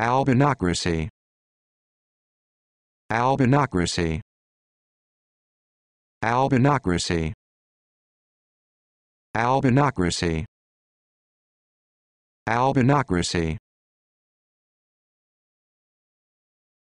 Albinocracy. Albinocracy. Albinocracy. Albinocracy. Albinocracy.